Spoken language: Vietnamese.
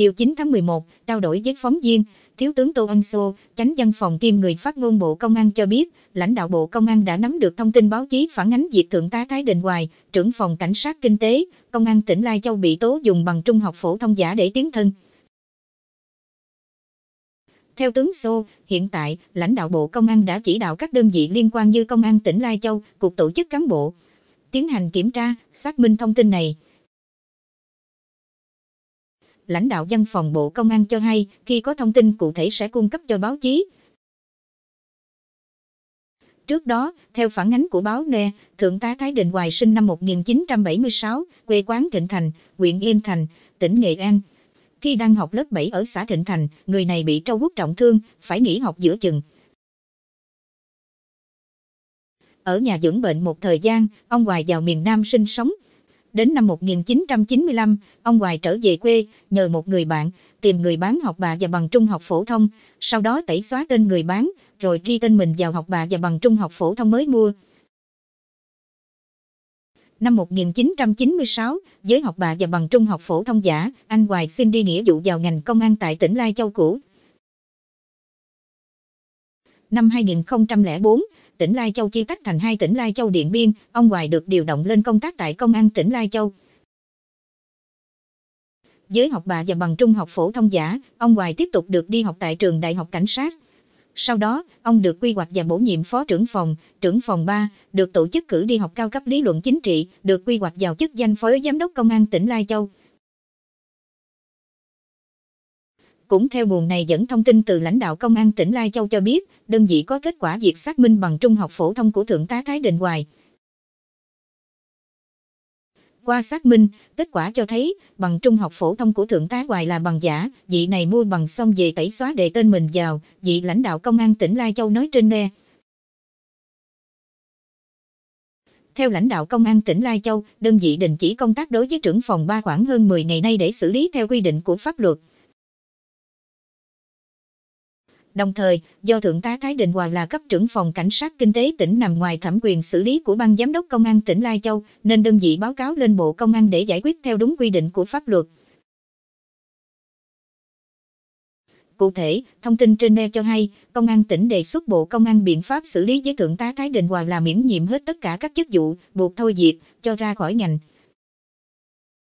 Chiều 9 tháng 11, trao đổi với phóng viên, Thiếu tướng Tô Ân Sô, tránh văn phòng kiêm người phát ngôn Bộ Công an cho biết, lãnh đạo Bộ Công an đã nắm được thông tin báo chí phản ánh việc Thượng tá Thái Đình Hoài, trưởng phòng cảnh sát kinh tế, Công an tỉnh Lai Châu bị tố dùng bằng trung học phổ thông giả để tiến thân. Theo tướng Sô, hiện tại, lãnh đạo Bộ Công an đã chỉ đạo các đơn vị liên quan như Công an tỉnh Lai Châu, Cục Tổ chức Cán bộ, tiến hành kiểm tra, xác minh thông tin này lãnh đạo văn phòng Bộ Công an cho hay, khi có thông tin cụ thể sẽ cung cấp cho báo chí. Trước đó, theo phản ánh của báo NE, Thượng tá Thái Định Hoài sinh năm 1976, quê quán Thịnh Thành, huyện Yên Thành, tỉnh Nghệ An. Khi đang học lớp 7 ở xã Thịnh Thành, người này bị trâu quốc trọng thương, phải nghỉ học giữa chừng. Ở nhà dưỡng bệnh một thời gian, ông Hoài vào miền Nam sinh sống, Đến năm 1995, ông Hoài trở về quê, nhờ một người bạn, tìm người bán học bạ và bằng trung học phổ thông, sau đó tẩy xóa tên người bán, rồi ghi tên mình vào học bạ và bằng trung học phổ thông mới mua. Năm 1996, với học bạ và bằng trung học phổ thông giả, anh Hoài xin đi nghĩa vụ vào ngành công an tại tỉnh Lai Châu cũ. Năm 2004, tỉnh Lai Châu chia tách thành hai tỉnh Lai Châu Điện Biên, ông Hoài được điều động lên công tác tại Công an tỉnh Lai Châu. Dưới học bạ và bằng trung học phổ thông giả, ông Hoài tiếp tục được đi học tại trường Đại học Cảnh sát. Sau đó, ông được quy hoạch và bổ nhiệm phó trưởng phòng, trưởng phòng 3, được tổ chức cử đi học cao cấp lý luận chính trị, được quy hoạch vào chức danh phó giám đốc công an tỉnh Lai Châu. Cũng theo nguồn này dẫn thông tin từ lãnh đạo công an tỉnh Lai Châu cho biết, đơn vị có kết quả việc xác minh bằng trung học phổ thông của Thượng tá Thái Đình Hoài. Qua xác minh, kết quả cho thấy, bằng trung học phổ thông của Thượng tá Hoài là bằng giả, vị này mua bằng xong về tẩy xóa đề tên mình vào, vị lãnh đạo công an tỉnh Lai Châu nói trên nè. Theo lãnh đạo công an tỉnh Lai Châu, đơn vị đình chỉ công tác đối với trưởng phòng 3 khoảng hơn 10 ngày nay để xử lý theo quy định của pháp luật. Đồng thời, do Thượng tá Thái Định Hòa là cấp trưởng phòng cảnh sát kinh tế tỉnh nằm ngoài thẩm quyền xử lý của ban giám đốc công an tỉnh Lai Châu, nên đơn vị báo cáo lên Bộ Công an để giải quyết theo đúng quy định của pháp luật. Cụ thể, thông tin trên nêu cho hay, Công an tỉnh đề xuất Bộ Công an biện pháp xử lý với Thượng tá Thái Định Hòa là miễn nhiệm hết tất cả các chức vụ, buộc thôi diệt, cho ra khỏi ngành.